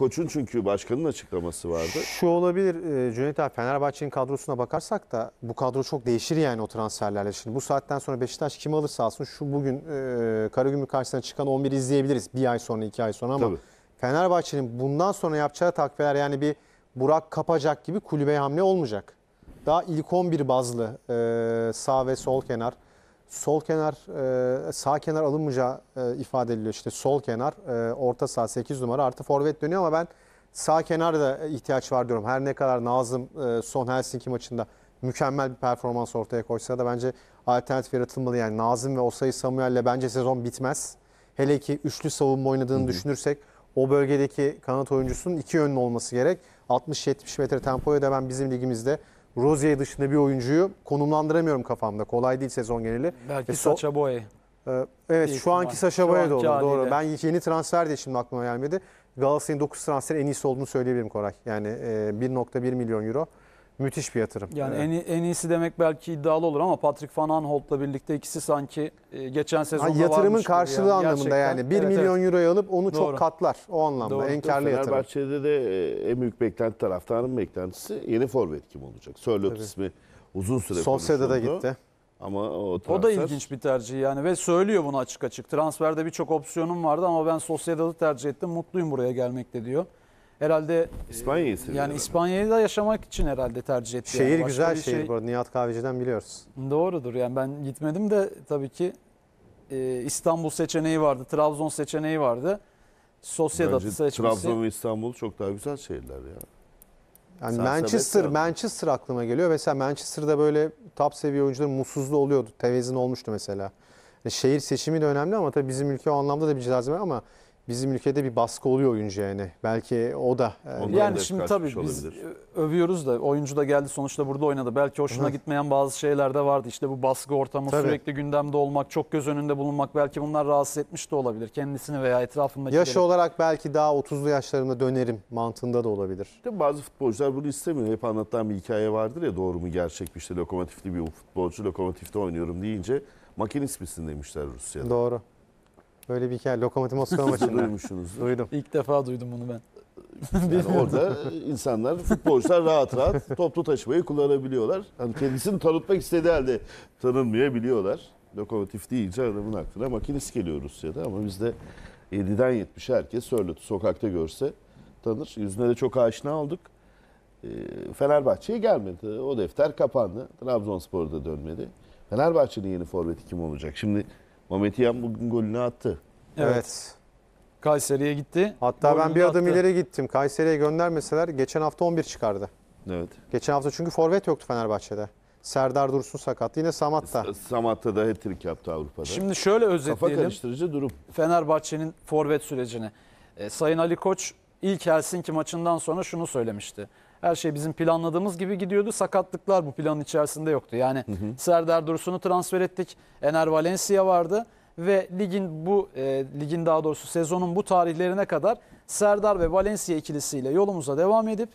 Koç'un çünkü başkanın açıklaması vardı. Şu olabilir e, Cüneyt abi Fenerbahçe'nin kadrosuna bakarsak da bu kadro çok değişir yani o transferlerle. Şimdi bu saatten sonra Beşiktaş kim alırsa alsın şu bugün e, Karagümrük karşısına çıkan 11'i izleyebiliriz. Bir ay sonra iki ay sonra ama Tabii. Fenerbahçe'nin bundan sonra yapacağı takviyeler yani bir Burak kapacak gibi kulübe hamle olmayacak. Daha ilk 11 bazlı e, sağ ve sol kenar sol kenar, e, sağ kenar alınmayacağı e, ifade ediliyor. İşte sol kenar, e, orta sağ 8 numara artı forvet dönüyor ama ben sağ kenar da ihtiyaç var diyorum. Her ne kadar Nazım e, son Helsinki maçında mükemmel bir performans ortaya koysa da bence alternatif yaratılmalı. Yani Nazım ve Osayi Samuel'le bence sezon bitmez. Hele ki üçlü savunma oynadığını düşünürsek o bölgedeki kanat oyuncusunun iki yönlü olması gerek. 60-70 metre tempoya da ben bizim ligimizde Rozier dışında bir oyuncuyu konumlandıramıyorum kafamda. Kolay değil sezon geneli. Belki e, so Sacha Boye. E, evet şu anki Sacha Boye de olur. Doğru. Ben yeni transfer diye şimdi aklıma gelmedi. Galatasaray'ın 9 transferi en iyisi olduğunu söyleyebilirim Koray. Yani e, 1.1 milyon euro. Müthiş bir yatırım. Yani evet. en, en iyisi demek belki iddialı olur ama Patrick Van Aanholt'la birlikte ikisi sanki e, geçen sezonda varmış. Yatırımın karşılığı yani. anlamında Gerçekten. yani. 1 evet, milyon evet. euroyu alıp onu Doğru. çok katlar o anlamda. Doğru. En karlı yatırım. Fenerbahçe'de de e, en büyük beklenti taraftarın beklentisi yeni forvet kim olacak? Sörlot ismi uzun süre Sosyada da gitti. Ama o, transfer... o da ilginç bir tercih yani ve söylüyor bunu açık açık. Transferde birçok opsiyonum vardı ama ben Sosyedad'ı tercih ettim. Mutluyum buraya gelmekte diyor herhalde e, İspanya'yı seviyor. Yani İspanya'yı da yaşamak için herhalde tercih etti. Şehir yani. Başka güzel şey- şehir şey... bu arada. Nihat Kahveci'den biliyoruz. Doğrudur. Yani ben gitmedim de tabii ki e, İstanbul seçeneği vardı. Trabzon seçeneği vardı. Sociedad'ı seçmesi. Trabzon ve İstanbul çok daha güzel şehirler ya. Yani Sen Manchester, Manchester aklıma geliyor. Mesela Manchester'da böyle top seviye oyuncuların mutsuzluğu oluyordu. Tevezin olmuştu mesela. Yani e, şehir seçimi de önemli ama tabii bizim ülke o anlamda da bir cazibe ama bizim ülkede bir baskı oluyor oyuncu yani. Belki o da. E, Ondan yani şimdi tabii biz övüyoruz da oyuncu da geldi sonuçta burada oynadı. Belki hoşuna Hı. gitmeyen bazı şeyler de vardı. İşte bu baskı ortamı tabii. sürekli gündemde olmak, çok göz önünde bulunmak belki bunlar rahatsız etmiş de olabilir. Kendisini veya etrafındaki. Yaşı olarak belki daha 30'lu yaşlarına dönerim mantığında da olabilir. Tabii bazı futbolcular bunu istemiyor. Hep anlatılan bir hikaye vardır ya doğru mu gerçek mi işte lokomotifli bir futbolcu lokomotifte oynuyorum deyince makinist misin demişler Rusya'da. Doğru. Böyle bir hikaye. Lokomotiv Moskova maçında. Duymuşsunuz. Duydum. İlk defa duydum bunu ben. Yani orada insanlar, futbolcular rahat rahat toplu taşımayı kullanabiliyorlar. Hani kendisini tanıtmak istediği halde tanınmayabiliyorlar. Lokomotif deyince adamın aklına makinist ya da ama bizde 7'den 70'e herkes Sörlüt'ü sokakta görse tanır. Yüzüne de çok aşina olduk. Ee, Fenerbahçe'ye gelmedi. O defter kapandı. Trabzonspor'da dönmedi. Fenerbahçe'nin yeni forveti kim olacak? Şimdi Mehmet Yan bugün golünü attı. Evet. evet. Kayseri'ye gitti. Hatta ben bir adım attı. ileri gittim. Kayseri'ye göndermeseler geçen hafta 11 çıkardı. Evet. Geçen hafta çünkü forvet yoktu Fenerbahçe'de. Serdar Dursun sakat. Yine Samat'ta. Samat'ta da hat-trick yaptı Avrupa'da. Şimdi şöyle özetleyelim. Kafa karıştırıcı durum. Fenerbahçe'nin forvet sürecini. E, Sayın Ali Koç ilk Helsinki maçından sonra şunu söylemişti. Her şey bizim planladığımız gibi gidiyordu. Sakatlıklar bu planın içerisinde yoktu. Yani hı hı. Serdar Dursun'u transfer ettik. Ener Valencia vardı ve ligin bu e, ligin daha doğrusu sezonun bu tarihlerine kadar Serdar ve Valencia ikilisiyle yolumuza devam edip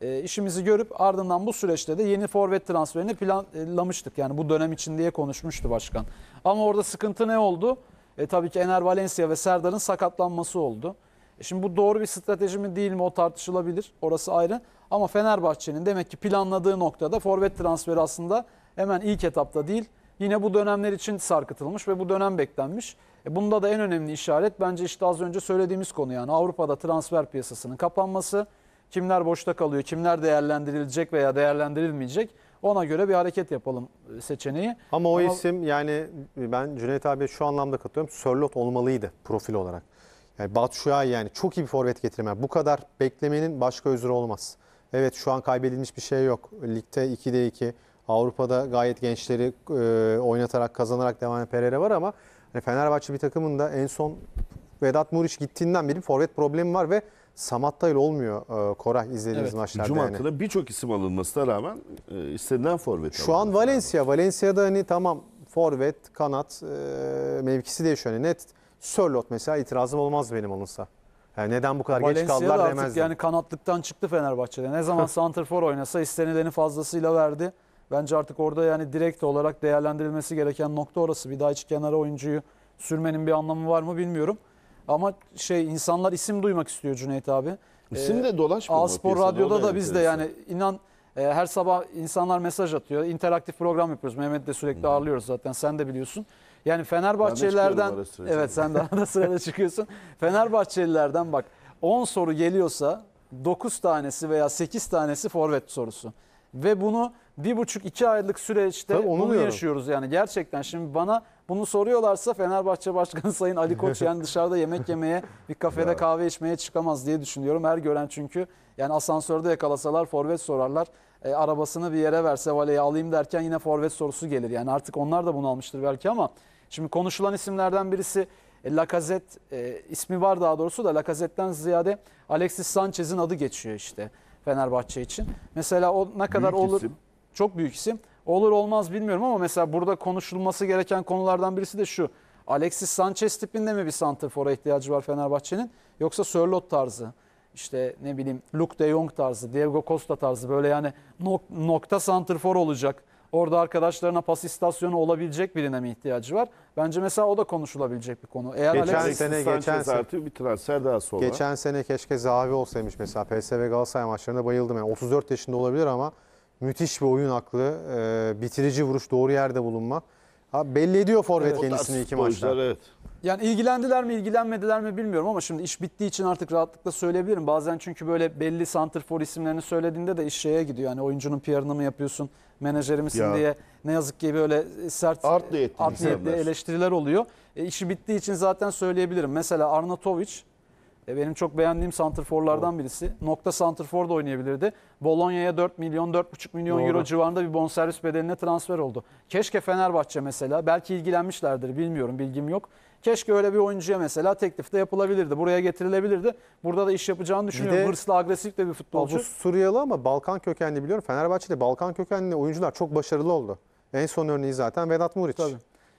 e, işimizi görüp ardından bu süreçte de yeni forvet transferini planlamıştık. Yani bu dönem için diye konuşmuştu başkan. Ama orada sıkıntı ne oldu? E, tabii ki Ener Valencia ve Serdar'ın sakatlanması oldu. E şimdi bu doğru bir strateji mi değil mi o tartışılabilir. Orası ayrı. Ama Fenerbahçe'nin demek ki planladığı noktada forvet transferi aslında hemen ilk etapta değil. Yine bu dönemler için sarkıtılmış ve bu dönem beklenmiş. E bunda da en önemli işaret bence işte az önce söylediğimiz konu yani Avrupa'da transfer piyasasının kapanması. Kimler boşta kalıyor, kimler değerlendirilecek veya değerlendirilmeyecek ona göre bir hareket yapalım e, seçeneği. Ama o Ama... isim yani ben Cüneyt abi şu anlamda katılıyorum. Sörlot olmalıydı profil olarak. Yani Batshuayi yani çok iyi bir forvet getirme. Bu kadar beklemenin başka özrü olmaz. Evet şu an kaybedilmiş bir şey yok. Ligde 2'de 2. Avrupa'da gayet gençleri e, oynatarak kazanarak devam eden Pereira var ama hani Fenerbahçe bir takımında en son Vedat Muriç gittiğinden beri forvet problemi var ve Samatta ile olmuyor e, Koray izlediğimiz evet, maçlarda. Hücum hakkında yani. birçok isim alınmasına rağmen e, istenilen forvet Şu an Valencia. Rağmen. Valencia'da hani tamam forvet, kanat e, mevkisi değişiyor. Yani net Sörlot mesela itirazım olmaz benim alınsa. Yani neden bu kadar Valencia'da geç kaldılar demezdim. Yani kanatlıktan çıktı Fenerbahçe'de. Ne zaman santrfor oynasa istenileni fazlasıyla verdi. Bence artık orada yani direkt olarak değerlendirilmesi gereken nokta orası. Bir daha hiç kenara oyuncuyu sürmenin bir anlamı var mı bilmiyorum. Ama şey insanlar isim duymak istiyor Cüneyt abi. İsim de ee, dolaşmıyor. spor Radyo'da da biz de yani inan e, her sabah insanlar mesaj atıyor. İnteraktif program yapıyoruz. Mehmet de sürekli hmm. ağırlıyoruz zaten sen de biliyorsun. Yani Fenerbahçelilerden evet sen daha da sırada çıkıyorsun. Fenerbahçelilerden bak 10 soru geliyorsa 9 tanesi veya 8 tanesi forvet sorusu. Ve bunu bir buçuk iki aylık süreçte Tabii onu bunu yaşıyoruz yani gerçekten. Şimdi bana bunu soruyorlarsa Fenerbahçe Başkanı Sayın Ali Koç yani dışarıda yemek yemeye bir kafede kahve içmeye çıkamaz diye düşünüyorum. Her gören çünkü yani asansörde yakalasalar forvet sorarlar e, arabasını bir yere verse valeyi alayım derken yine forvet sorusu gelir. Yani artık onlar da bunu almıştır belki ama şimdi konuşulan isimlerden birisi e, Lacazette e, ismi var daha doğrusu da Lacazette'den ziyade Alexis Sanchez'in adı geçiyor işte Fenerbahçe için. Mesela o ne kadar büyük olur? Isim. Çok büyük isim. Olur olmaz bilmiyorum ama mesela burada konuşulması gereken konulardan birisi de şu. Alexis Sanchez tipinde mi bir santrfora ihtiyacı var Fenerbahçe'nin yoksa Sörlot tarzı? işte ne bileyim Luke de Jong tarzı, Diego Costa tarzı böyle yani nok nokta santrfor olacak. Orada arkadaşlarına pas istasyonu olabilecek birine mi ihtiyacı var? Bence mesela o da konuşulabilecek bir konu. Eğer geçen Alexis sene geçen sene bir transfer daha sonra. Geçen sene keşke zavi olsaymış mesela PSV Galatasaray maçlarında bayıldım yani 34 yaşında olabilir ama müthiş bir oyun aklı, e, bitirici vuruş, doğru yerde bulunma. Ha, belli ediyor forvet Evet. kendisini iki maçta. Evet. Yani ilgilendiler mi ilgilenmediler mi bilmiyorum ama şimdi iş bittiği için artık rahatlıkla söyleyebilirim. Bazen çünkü böyle belli santrfor isimlerini söylediğinde de iş şeye gidiyor. Yani oyuncunun PR'ını mı yapıyorsun, menajeri misin Ya. diye ne yazık ki böyle sert Art niyetli art niyetli eleştiriler oluyor. E, işi bittiği için zaten söyleyebilirim. Mesela Arnautovic e, benim çok beğendiğim santrforlardan birisi. Nokta santrfor da oynayabilirdi. Bologna'ya 4 milyon, 4,5 milyon Doğru. euro civarında bir bonservis bedeline transfer oldu. Keşke Fenerbahçe mesela, belki ilgilenmişlerdir bilmiyorum, bilgim yok. Keşke öyle bir oyuncuya mesela teklif de yapılabilirdi. Buraya getirilebilirdi. Burada da iş yapacağını düşünüyorum. Bir de- Hırslı, agresif de bir futbolcu. Bu Suriyeli ama Balkan kökenli biliyorum. Fenerbahçe'de Balkan kökenli oyuncular çok başarılı oldu. En son örneği zaten Vedat Muriç. Tabii.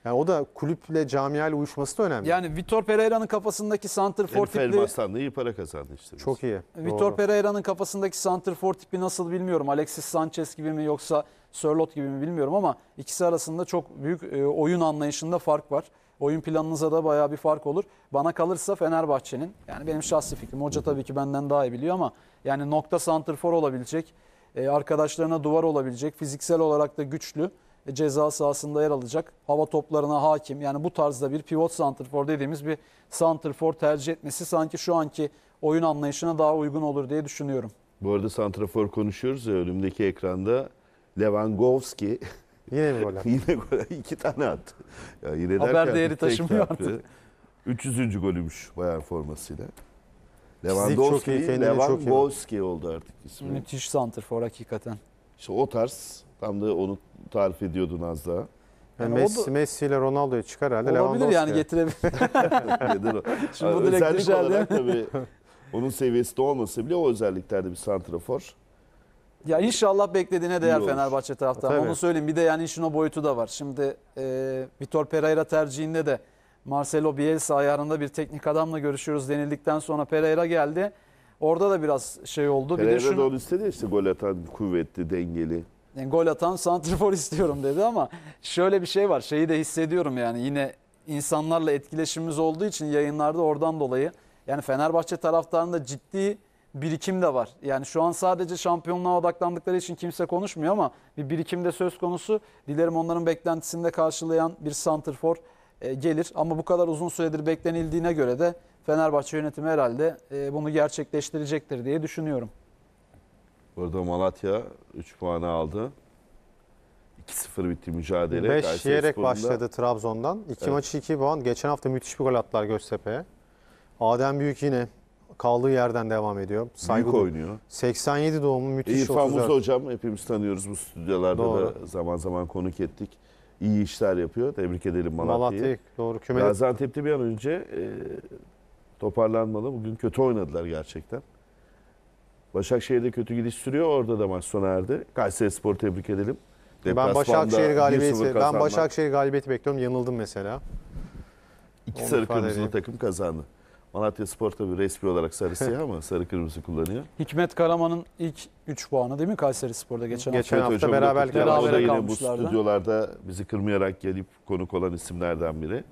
Yani o da kulüple camiayla uyuşması da önemli. Yani Vitor Pereira'nın kafasındaki santrfor Elif tipli... Elmas'tan iyi para kazandı işte. biz. Çok iyi. Vitor Pereira'nın kafasındaki santrfor tipi nasıl bilmiyorum. Alexis Sanchez gibi mi yoksa Sörlot gibi mi bilmiyorum ama ikisi arasında çok büyük e, oyun anlayışında fark var. Oyun planınıza da bayağı bir fark olur. Bana kalırsa Fenerbahçe'nin yani benim şahsi fikrim. Hoca tabii ki benden daha iyi biliyor ama yani nokta santrfor olabilecek, e, arkadaşlarına duvar olabilecek, fiziksel olarak da güçlü e, ceza sahasında yer alacak. Hava toplarına hakim. Yani bu tarzda bir pivot santrfor dediğimiz bir santrfor tercih etmesi sanki şu anki oyun anlayışına daha uygun olur diye düşünüyorum. Bu arada santrafor konuşuyoruz ya önümdeki ekranda Lewandowski yine bir gol attı? yine gol iki tane attı. Ya yine Haber değeri taşımıyor artık. 300. golümüş Bayern formasıyla. Lewandowski, iyi, Lewandowski oldu artık ismi. Müthiş santrfor hakikaten. İşte o tarz tam da onu tarif ediyordu az daha. Yani Messi, da- Messi ile Ronaldo'yu çıkar herhalde. Olabilir Lewandowski. yani getirebilir. Şimdi bu direkt Özellik düşer değil olarak mi? olmasa bile o özelliklerde bir santrafor. Ya inşallah beklediğine değer Fenerbahçe taraftarı. Onu söyleyeyim. Bir de yani işin o boyutu da var. Şimdi e, Vitor Pereira tercihinde de Marcelo Bielsa ayarında bir teknik adamla görüşüyoruz denildikten sonra Pereira geldi. Orada da biraz şey oldu. Bir de Pereira da onu istedi işte gol atan kuvvetli, dengeli. yani gol atan santrifor istiyorum dedi ama şöyle bir şey var. Şeyi de hissediyorum yani yine insanlarla etkileşimimiz olduğu için yayınlarda oradan dolayı. Yani Fenerbahçe taraftarında ciddi birikim de var. Yani şu an sadece şampiyonluğa odaklandıkları için kimse konuşmuyor ama bir birikim de söz konusu. Dilerim onların beklentisini de karşılayan bir santrfor e, gelir. Ama bu kadar uzun süredir beklenildiğine göre de Fenerbahçe yönetimi herhalde e, bunu gerçekleştirecektir diye düşünüyorum. Burada Malatya 3 puanı aldı. 2-0 bitti mücadele. 5 yiyerek başladı Trabzon'dan. 2 evet. maçı 2 puan. Geçen hafta müthiş bir gol attılar Göztepe'ye. Adem Büyük yine kaldığı yerden devam ediyor. Saygı Büyük oynuyor. 87 doğumlu müthiş e, İrfan Muzlu hocam hepimiz tanıyoruz bu stüdyolarda Doğru. da zaman zaman konuk ettik. İyi işler yapıyor. Tebrik edelim Malatya'yı. Malatya, doğru. Kümeli... Gaziantep'te bir an önce e, toparlanmalı. Bugün kötü oynadılar gerçekten. Başakşehir'de kötü gidiş sürüyor. Orada da maç sona erdi. Kayseri Spor'u tebrik edelim. ben Başakşehir galibiyeti, ben Başakşehir galibiyeti bekliyorum. Yanıldım mesela. İki Onu sarı ifade kırmızılı takım kazandı. Malatya Spor tabii resmi olarak sarı siyah ama sarı kırmızı kullanıyor. Hikmet Karaman'ın ilk 3 puanı değil mi Kayseri Spor'da geçen, geçen hafta? Geçen hafta beraberlik beraber kalmışlardı. bu stüdyolarda bizi kırmayarak gelip konuk olan isimlerden biri.